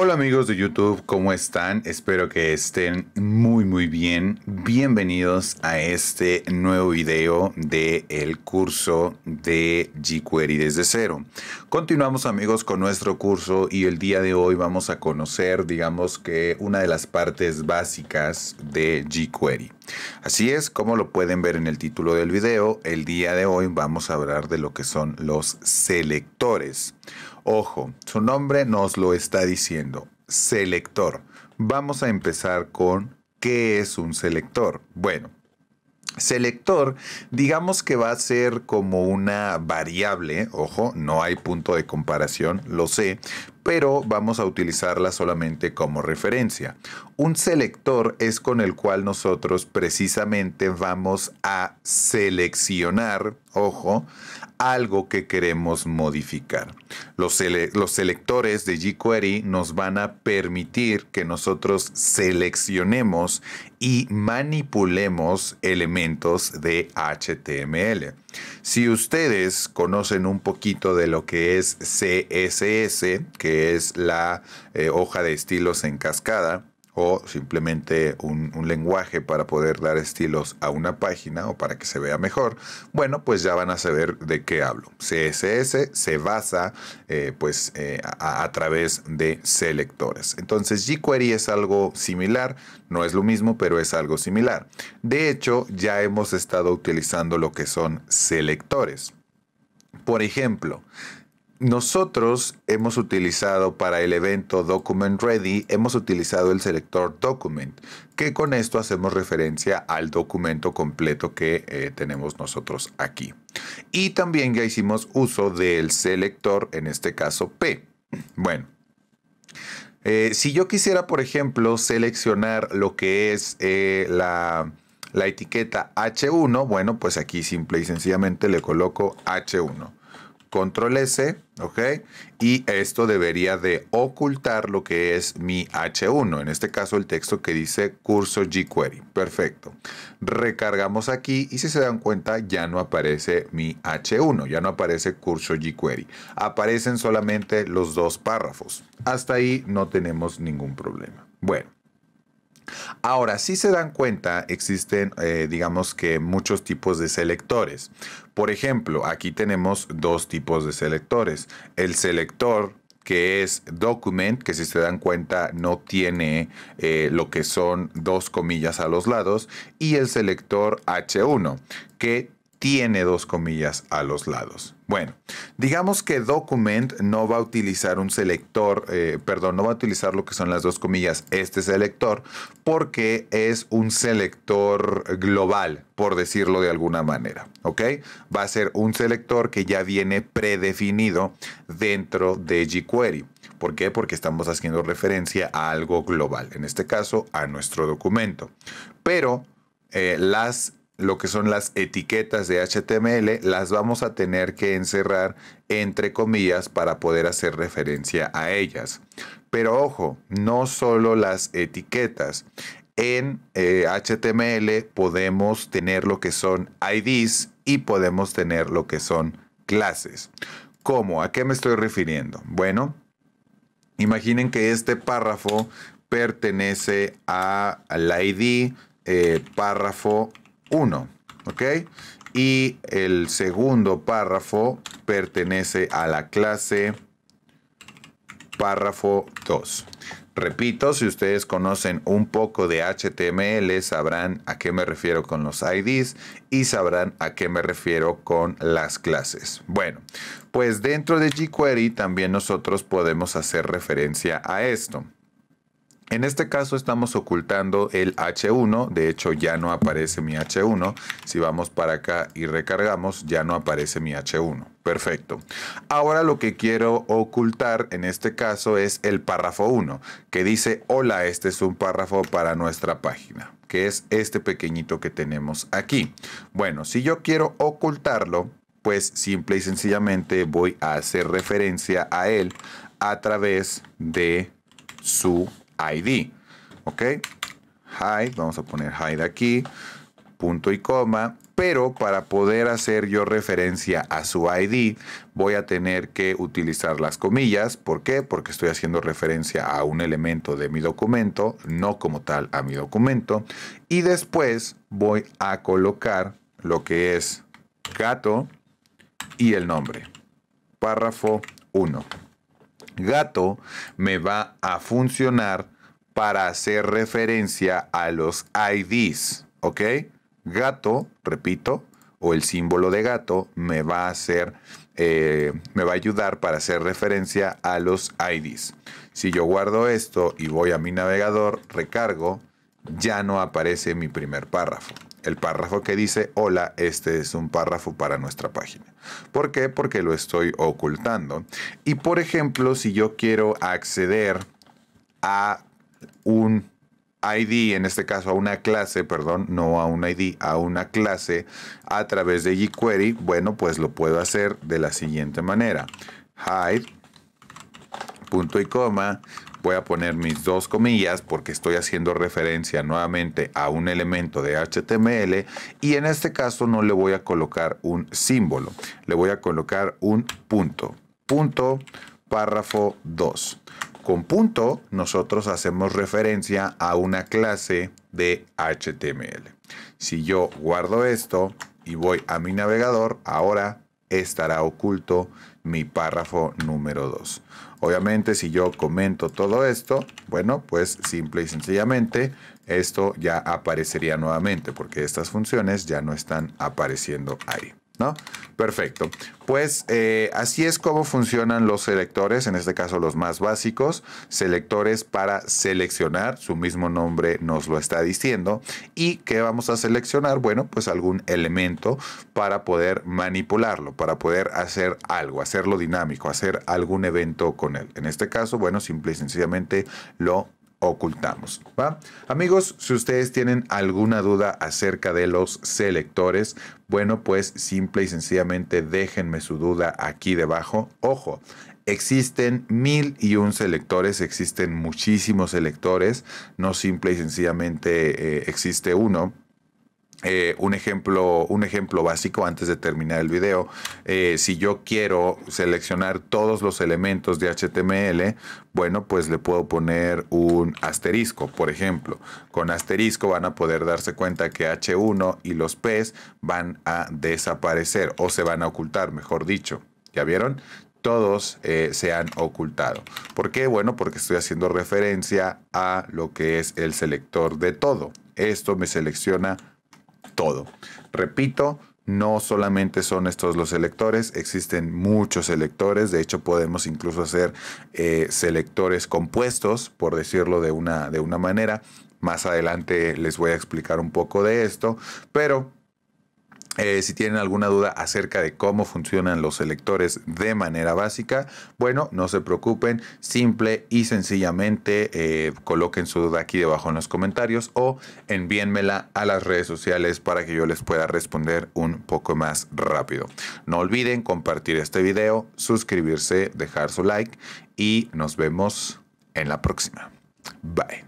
Hola amigos de YouTube, ¿cómo están? Espero que estén muy muy bien. Bienvenidos a este nuevo video del el curso de jQuery desde cero. Continuamos amigos con nuestro curso y el día de hoy vamos a conocer digamos que una de las partes básicas de jQuery. Así es, como lo pueden ver en el título del video, el día de hoy vamos a hablar de lo que son los selectores. Ojo, su nombre nos lo está diciendo selector. Vamos a empezar con qué es un selector. Bueno, selector, digamos que va a ser como una variable, ojo, no hay punto de comparación, lo sé, pero vamos a utilizarla solamente como referencia. Un selector es con el cual nosotros precisamente vamos a seleccionar, ojo, algo que queremos modificar. Los, selectores de jQuery nos van a permitir que nosotros seleccionemos y manipulemos elementos de HTML. Si ustedes conocen un poquito de lo que es CSS, que es la eh, hoja de estilos en cascada, o simplemente un, lenguaje para poder dar estilos a una página o para que se vea mejor, bueno, pues ya van a saber de qué hablo. CSS se basa eh, pues eh, a, a, través de selectores. Entonces jQuery es algo similar, no es lo mismo, pero es algo similar. De hecho, ya hemos estado utilizando lo que son selectores. Por ejemplo, nosotros hemos utilizado para el evento Document Ready, hemos utilizado el selector Document, que con esto hacemos referencia al documento completo que eh, tenemos nosotros aquí. Y también ya hicimos uso del selector, en este caso P. Bueno, eh, si yo quisiera, por ejemplo, seleccionar lo que es eh, la etiqueta H1, bueno, pues aquí simple y sencillamente le coloco H1 control S, ¿ok? Y esto debería de ocultar lo que es mi H1, en este caso el texto que dice curso jQuery. Perfecto. Recargamos aquí y si se dan cuenta ya no aparece mi H1, ya no aparece curso jQuery. Aparecen solamente los dos párrafos. Hasta ahí no tenemos ningún problema. Bueno. Ahora, si se dan cuenta, existen, eh, digamos que, muchos tipos de selectores. Por ejemplo, aquí tenemos dos tipos de selectores. El selector que es document, que si se dan cuenta no tiene eh, lo que son dos comillas a los lados, y el selector H1, que tiene dos comillas a los lados. Bueno, digamos que document no va a utilizar un selector, eh, perdón, no va a utilizar lo que son las dos comillas, este selector, porque es un selector global, por decirlo de alguna manera, ¿ok? Va a ser un selector que ya viene predefinido dentro de jQuery. ¿Por qué? Porque estamos haciendo referencia a algo global, en este caso a nuestro documento. Pero eh, las lo que son las etiquetas de HTML, las vamos a tener que encerrar entre comillas para poder hacer referencia a ellas. Pero ojo, no solo las etiquetas. En HTML eh, podemos tener lo que son IDs y podemos tener lo que son clases. ¿Cómo? ¿A qué me estoy refiriendo? Bueno, imaginen que este párrafo pertenece a, la ID eh, párrafo 1. ¿Ok? Y el segundo párrafo pertenece a la clase párrafo 2. Repito, si ustedes conocen un poco de HTML, sabrán a qué me refiero con los IDs y sabrán a qué me refiero con las clases. Bueno, pues dentro de jQuery también nosotros podemos hacer referencia a esto. En este caso estamos ocultando el H1, de hecho ya no aparece mi H1. Si vamos para acá y recargamos, ya no aparece mi H1. Perfecto. Ahora lo que quiero ocultar en este caso es el párrafo 1, que dice, hola, este es un párrafo para nuestra página, que es este pequeñito que tenemos aquí. Bueno, si yo quiero ocultarlo, pues simple y sencillamente voy a hacer referencia a él a través de su ID. ¿Ok? Hide, vamos a poner hide aquí, punto y coma. Pero para poder hacer yo referencia a su ID, voy a tener que utilizar las comillas. ¿Por qué? Porque estoy haciendo referencia a un elemento de mi documento, no como tal a mi documento. Y después voy a colocar lo que es gato y el nombre. Párrafo 1 gato me va a funcionar para hacer referencia a los IDs, ¿ok? Gato, repito, o el símbolo de gato me va a hacer, eh, me va a ayudar para hacer referencia a los IDs. Si yo guardo esto y voy a mi navegador, recargo, ya no aparece mi primer párrafo el párrafo que dice hola, este es un párrafo para nuestra página. ¿Por qué? Porque lo estoy ocultando. Y por ejemplo, si yo quiero acceder a un ID, en este caso a una clase, perdón, no a un ID, a una clase a través de jQuery, bueno, pues lo puedo hacer de la siguiente manera. Hide, punto y coma, voy a poner mis dos comillas porque estoy haciendo referencia nuevamente a un elemento de HTML y en este caso no le voy a colocar un símbolo, le voy a colocar un punto, punto, párrafo 2. Con punto nosotros hacemos referencia a una clase de HTML. Si yo guardo esto y voy a mi navegador, ahora estará oculto mi párrafo número 2. Obviamente, si yo comento todo esto, bueno, pues simple y sencillamente esto ya aparecería nuevamente porque estas funciones ya no están apareciendo ahí. ¿no? Perfecto. Pues eh, así es como funcionan los selectores, en este caso los más básicos, selectores para seleccionar, su mismo nombre nos lo está diciendo, y que vamos a seleccionar, bueno, pues algún elemento para poder manipularlo, para poder hacer algo, hacerlo dinámico, hacer algún evento con él. En este caso, bueno, simple y sencillamente lo ocultamos. ¿va? Amigos, si ustedes tienen alguna duda acerca de los selectores, bueno, pues simple y sencillamente déjenme su duda aquí debajo. Ojo, existen mil y un selectores, existen muchísimos selectores, no simple y sencillamente eh, existe uno eh, un, ejemplo, un ejemplo básico antes de terminar el video. Eh, si yo quiero seleccionar todos los elementos de HTML, bueno, pues le puedo poner un asterisco, por ejemplo. Con asterisco van a poder darse cuenta que H1 y los Ps van a desaparecer o se van a ocultar, mejor dicho. ¿Ya vieron? todos eh, se han ocultado. ¿Por qué? Bueno, porque estoy haciendo referencia a lo que es el selector de todo. Esto me selecciona todo. Repito, no solamente son estos los selectores, existen muchos selectores, de hecho podemos incluso hacer eh, selectores compuestos, por decirlo de una, de una manera. Más adelante les voy a explicar un poco de esto, pero eh, si tienen alguna duda acerca de cómo funcionan los selectores de manera básica, bueno, no se preocupen, simple y sencillamente eh, coloquen su duda aquí debajo en los comentarios o envíenmela a las redes sociales para que yo les pueda responder un poco más rápido. No olviden compartir este video, suscribirse, dejar su like y nos vemos en la próxima. Bye.